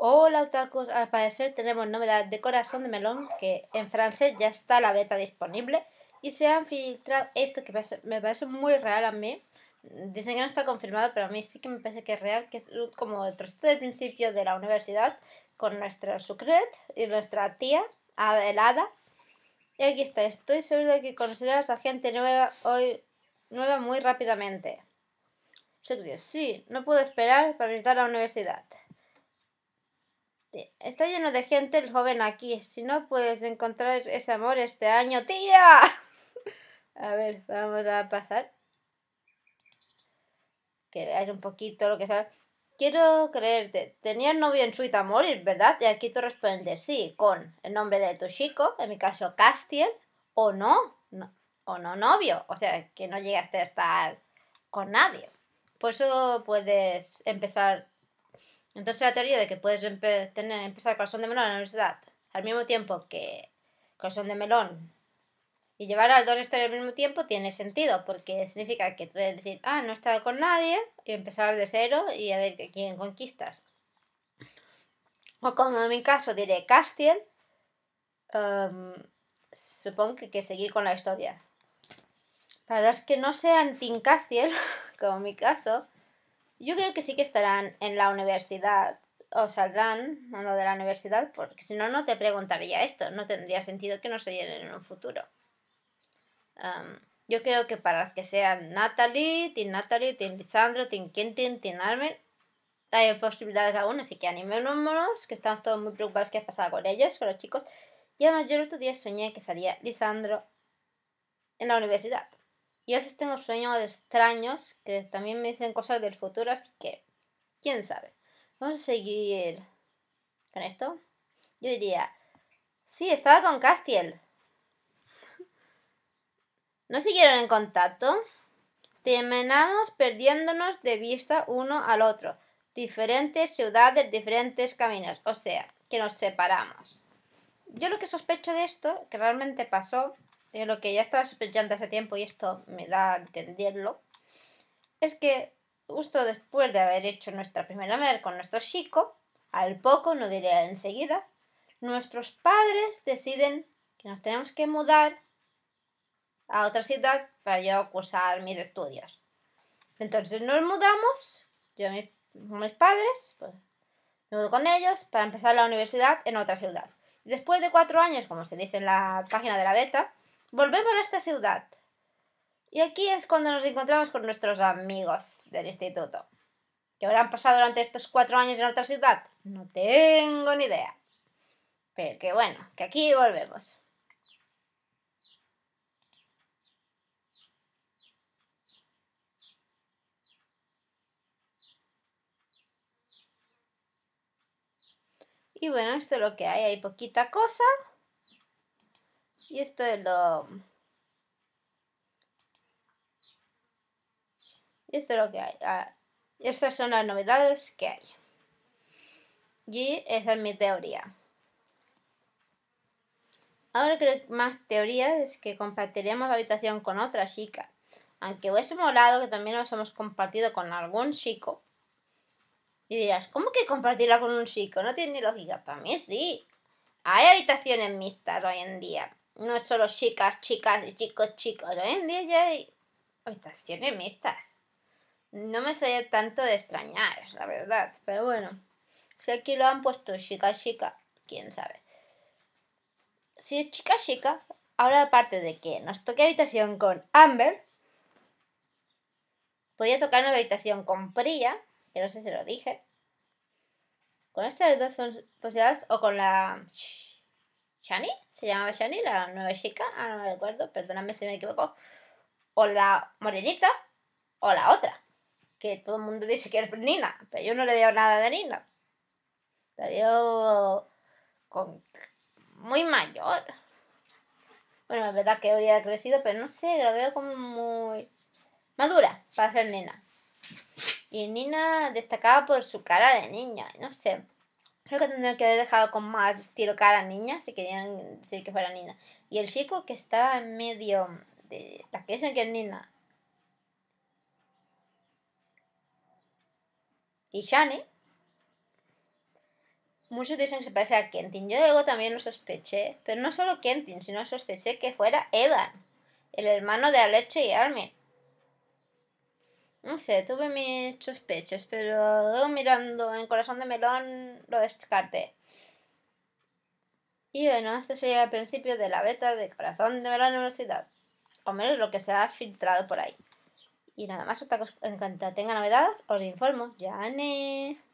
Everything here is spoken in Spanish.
Hola Otacos, al parecer tenemos novedad de Corazón de Melón, que en francés ya está la beta disponible y se han filtrado esto que me parece muy real a mí. Dicen que no está confirmado, pero a mí sí que me parece que es real, que es como el trocito del principio de la universidad con nuestra Sucret y nuestra tía, Adelada. Y aquí está, estoy seguro de que conocerás a gente nueva hoy, nueva muy rápidamente. Sucret, sí, no puedo esperar para visitar la universidad. Este, está lleno de gente el joven aquí. Si no puedes encontrar ese amor este año, tía. a ver, vamos a pasar. Que veáis un poquito lo que sabes. Quiero creerte. Tenías novio en Sweet morir, ¿verdad? Y aquí tú respondes sí, con el nombre de tu chico, en mi caso Castiel, o no, no o no novio. O sea, que no llegaste a estar con nadie. Por eso puedes empezar entonces la teoría de que puedes tener, empezar corazón de melón en la universidad al mismo tiempo que corazón de melón y llevar las dos historias al mismo tiempo tiene sentido, porque significa que tú puedes decir, ah, no he estado con nadie, y empezar de cero y a ver quién conquistas. O como en mi caso diré Castiel, em, supongo que, que seguir con la historia. Para los que no sean Team Castiel, como en mi caso, yo creo que sí que estarán en la universidad o saldrán a lo de la universidad porque si no, no te preguntaría esto. No tendría sentido que no se llenen en un futuro. yo creo que para que sean Natalie, Tin Natalie, Tin Lisandro, Tin Quentin, Tin Armen, hay posibilidades aún, así que animémonos, que estamos todos muy preocupados qué ha pasado con ellos, con los chicos. Y además yo el otro día soñé que salía Lisandro en la universidad. Y a veces tengo sueños extraños que también me dicen cosas del futuro, así que, quién sabe. Vamos a seguir con esto. Yo diría, sí, estaba con Castiel. ¿No siguieron en contacto? Terminamos perdiéndonos de vista uno al otro. Diferentes ciudades, diferentes caminos. O sea, que nos separamos. Yo lo que sospecho de esto, que realmente pasó, de lo que ya estaba sospechando hace tiempo y esto me da a entenderlo, es que justo después de haber hecho nuestra primera vez con nuestro chico, al poco, no diría enseguida, nuestros padres deciden que nos tenemos que mudar a otra ciudad para yo cursar mis estudios. Entonces nos mudamos, yo y mis, padres, pues me mudo con ellos para empezar la universidad en otra ciudad. Y después de cuatro años, como se dice en la página de la beta, Volvemos a esta ciudad. Y aquí es cuando nos encontramos con nuestros amigos del instituto. ¿Qué habrán pasado durante estos cuatro años en otra ciudad? No tengo ni idea. Pero que bueno, que aquí volvemos. Y bueno, esto es lo que hay. Hay poquita cosa. Y esto es lo... Esto lo que hay. Ah, esas son las novedades que hay. Y esa es mi teoría. Ahora creo que más teorías es que compartiremos la habitación con otra chica. Aunque hubiese lado que también nos hemos compartido con algún chico. Y dirás, ¿cómo que compartirla con un chico? No tiene ni lógica. Para mí sí. Hay habitaciones mixtas hoy en día. No es solo chicas, chicas y chicos, chicos. Hoy en día ya habitaciones mixtas. No me soy tanto de extrañar, la verdad. Pero bueno, si aquí lo han puesto chica, chica, quién sabe. Si es chica, chica, ahora aparte de que nos toque habitación con Amber, podía tocar una habitación con Priya, que no sé si lo dije. Con estas dos son posibilidades o con la Shani, se llamaba Shani, la nueva chica, ah, no me recuerdo, perdóname si me equivoco, o la morenita, o la otra, que todo el mundo dice que es Nina, pero yo no le veo nada de Nina. La veo con... muy mayor. Bueno, la verdad que habría crecido, pero no sé, la veo como muy madura para ser Nina. Y Nina destacaba por su cara de niña, no sé. Creo que tendría que haber dejado con más estilo cara niña si querían decir que fuera niña. Y el chico que estaba en medio de la que dicen que es nina. Y Shani. Muchos dicen que se parece a Kentin. Yo luego también lo sospeché. Pero no solo Kentin, sino sospeché que fuera Evan. El hermano de Aleche y Armin. No sé, tuve mis sospechas, pero mirando en Corazón de Melón lo descarté. Y bueno, esto sería el principio de la beta de Corazón de Melón Universidad. O menos lo que se ha filtrado por ahí. Y nada más, en cuanto tenga novedad, os informo. Ya, ne.